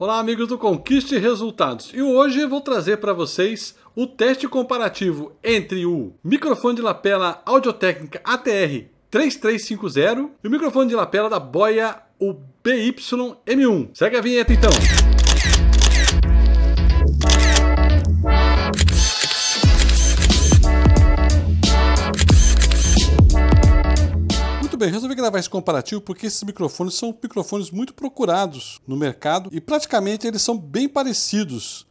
Olá, amigos do Conquiste Resultados. E hoje eu vou trazer para vocês o teste comparativo entre o microfone de lapela Audio-Técnica ATR 3350 e o microfone de lapela da Boya o BYM1. Segue a vinheta então. bem, resolvi gravar esse comparativo porque esses microfones são microfones muito procurados no mercado e praticamente eles são bem parecidos,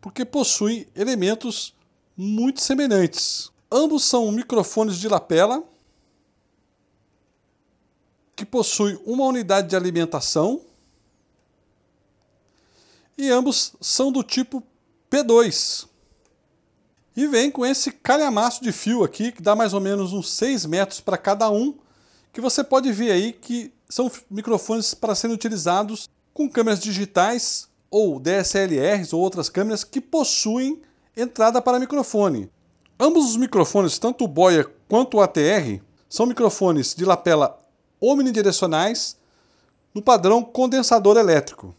porque possuem elementos muito semelhantes. Ambos são microfones de lapela que possuem uma unidade de alimentação e ambos são do tipo P2. E vem com esse calhamaço de fio aqui, que dá mais ou menos uns 6 metros para cada um, que você pode ver aí que são microfones para serem utilizados com câmeras digitais ou DSLRs ou outras câmeras que possuem entrada para microfone. Ambos os microfones, tanto o Boya quanto o ATR, são microfones de lapela omnidirecionais no padrão condensador elétrico.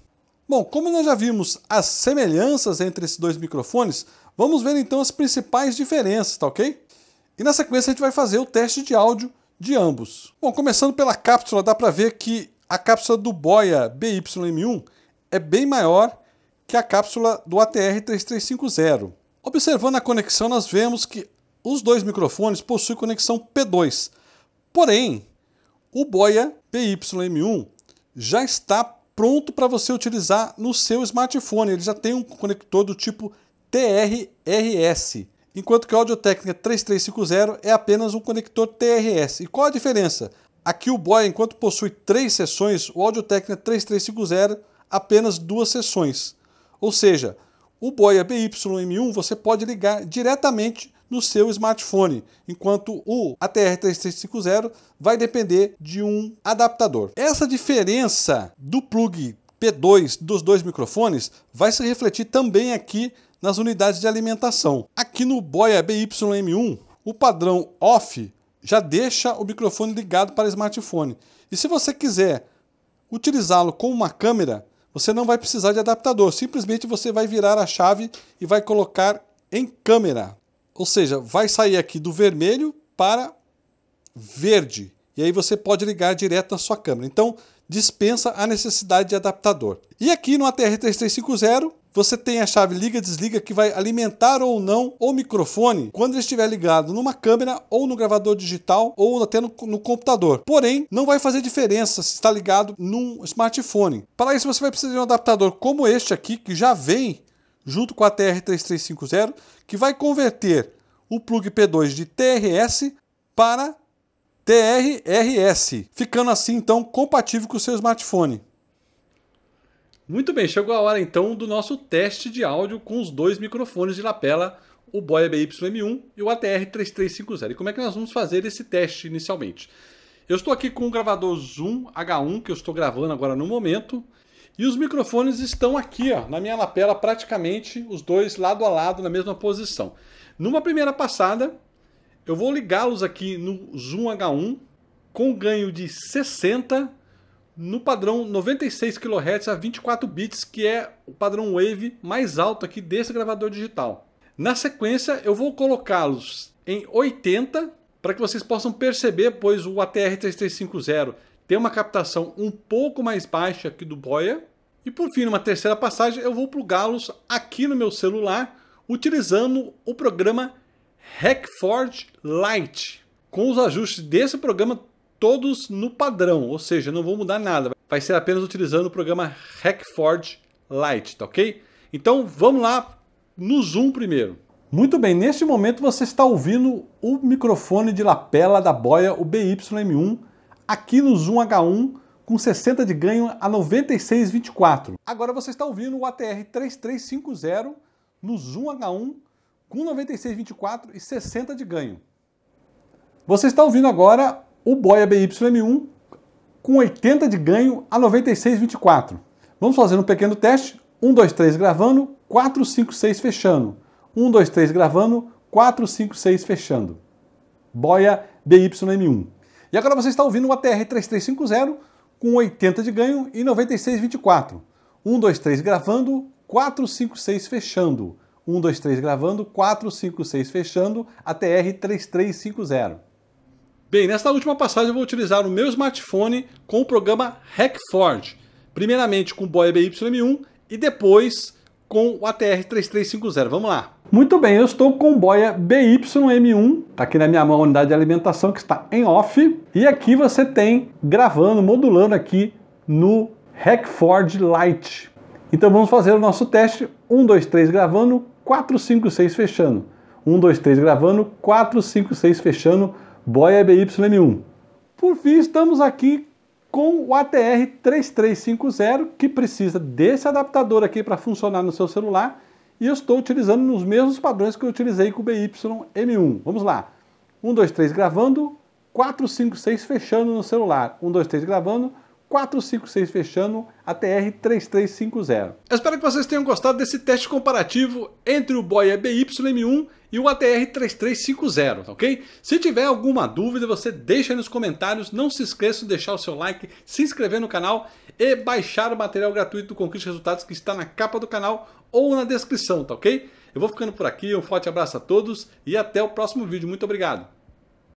Bom, como nós já vimos as semelhanças entre esses dois microfones, vamos ver então as principais diferenças, tá ok? E na sequência a gente vai fazer o teste de áudio de ambos. Bom, começando pela cápsula, dá para ver que a cápsula do Boya BYM1 é bem maior que a cápsula do ATR-3350. Observando a conexão, nós vemos que os dois microfones possuem conexão P2, porém o Boya bym 1 já está pronto para você utilizar no seu smartphone. Ele já tem um conector do tipo TRRS enquanto que o Audio técnica 3350 é apenas um conector TRS. E qual a diferença? Aqui o Boy enquanto possui três sessões, o Audio técnica 3350 apenas duas sessões. Ou seja, o Boya BY-M1 você pode ligar diretamente no seu smartphone, enquanto o ATR3350 vai depender de um adaptador. Essa diferença do plug P2 dos dois microfones vai se refletir também aqui nas unidades de alimentação. Aqui no Boya BYM1, o padrão off já deixa o microfone ligado para smartphone. E se você quiser utilizá-lo com uma câmera, você não vai precisar de adaptador, simplesmente você vai virar a chave e vai colocar em câmera. Ou seja, vai sair aqui do vermelho para verde. E aí você pode ligar direto na sua câmera. Então, dispensa a necessidade de adaptador. E aqui no ATR 3350, você tem a chave liga-desliga que vai alimentar ou não o microfone quando ele estiver ligado numa câmera ou no gravador digital ou até no, no computador. Porém, não vai fazer diferença se está ligado num smartphone. Para isso, você vai precisar de um adaptador como este aqui, que já vem junto com a TR3350, que vai converter o plug P2 de TRS para TRRS, ficando assim então compatível com o seu smartphone. Muito bem, chegou a hora então do nosso teste de áudio com os dois microfones de lapela, o Boya BY-M1 e o ATR3350. E como é que nós vamos fazer esse teste inicialmente? Eu estou aqui com o gravador Zoom H1 que eu estou gravando agora no momento. E os microfones estão aqui, ó, na minha lapela, praticamente os dois lado a lado, na mesma posição. Numa primeira passada, eu vou ligá-los aqui no Zoom H1 com ganho de 60 no padrão 96 kHz a 24 bits, que é o padrão Wave mais alto aqui desse gravador digital. Na sequência, eu vou colocá-los em 80 para que vocês possam perceber, pois o ATR-3350 tem uma captação um pouco mais baixa que do Boya. E por fim, numa terceira passagem, eu vou plugá-los aqui no meu celular utilizando o programa Hackforge Lite. Com os ajustes desse programa, todos no padrão, ou seja, não vou mudar nada. Vai ser apenas utilizando o programa Hackforge Lite, tá ok? Então vamos lá no Zoom primeiro. Muito bem, neste momento você está ouvindo o microfone de lapela da boia, o BYM1, aqui no Zoom H1 com 60 de ganho a 96,24. Agora você está ouvindo o ATR 3350 no Zoom H1 com 96,24 e 60 de ganho. Você está ouvindo agora o boia bym 1 com 80 de ganho a 96,24. Vamos fazer um pequeno teste. 1, 2, 3 gravando, 4, 5, 6 fechando. 1, 2, 3 gravando, 4, 5, 6 fechando. Boia bym 1 E agora você está ouvindo uma TR-3350 com 80 de ganho e 96,24. 1, 2, 3 gravando, 4, 5, 6 fechando. 1, 2, 3 gravando, 4, 5, 6 fechando, a TR-3350. Bem, nesta última passagem eu vou utilizar o meu smartphone com o programa Hackforge. Primeiramente com o Boy BY1 e depois com o ATR 3350. Vamos lá. Muito bem, eu estou com o boia BYM1, tá aqui na minha mão a unidade de alimentação que está em off, e aqui você tem gravando, modulando aqui no Hackford Lite. Então vamos fazer o nosso teste, 1, 2, 3 gravando, 4, 5, 6 fechando. 1, 2, 3 gravando, 4, 5, 6 fechando, boia é BYM1. Por fim, estamos aqui com o ATR 3350, que precisa desse adaptador aqui para funcionar no seu celular, e eu estou utilizando nos mesmos padrões que eu utilizei com o BYM1. Vamos lá. 1, 2, 3 gravando, 4, 5, 6 fechando no celular. 1, 2, 3 gravando, 456 fechando a TR-3350. Eu espero que vocês tenham gostado desse teste comparativo entre o Boya BY-1 e o ATR-3350, tá ok? Se tiver alguma dúvida, você deixa aí nos comentários. Não se esqueça de deixar o seu like, se inscrever no canal e baixar o material gratuito do Conquista Resultados que está na capa do canal ou na descrição, tá ok? Eu vou ficando por aqui, um forte abraço a todos e até o próximo vídeo. Muito obrigado!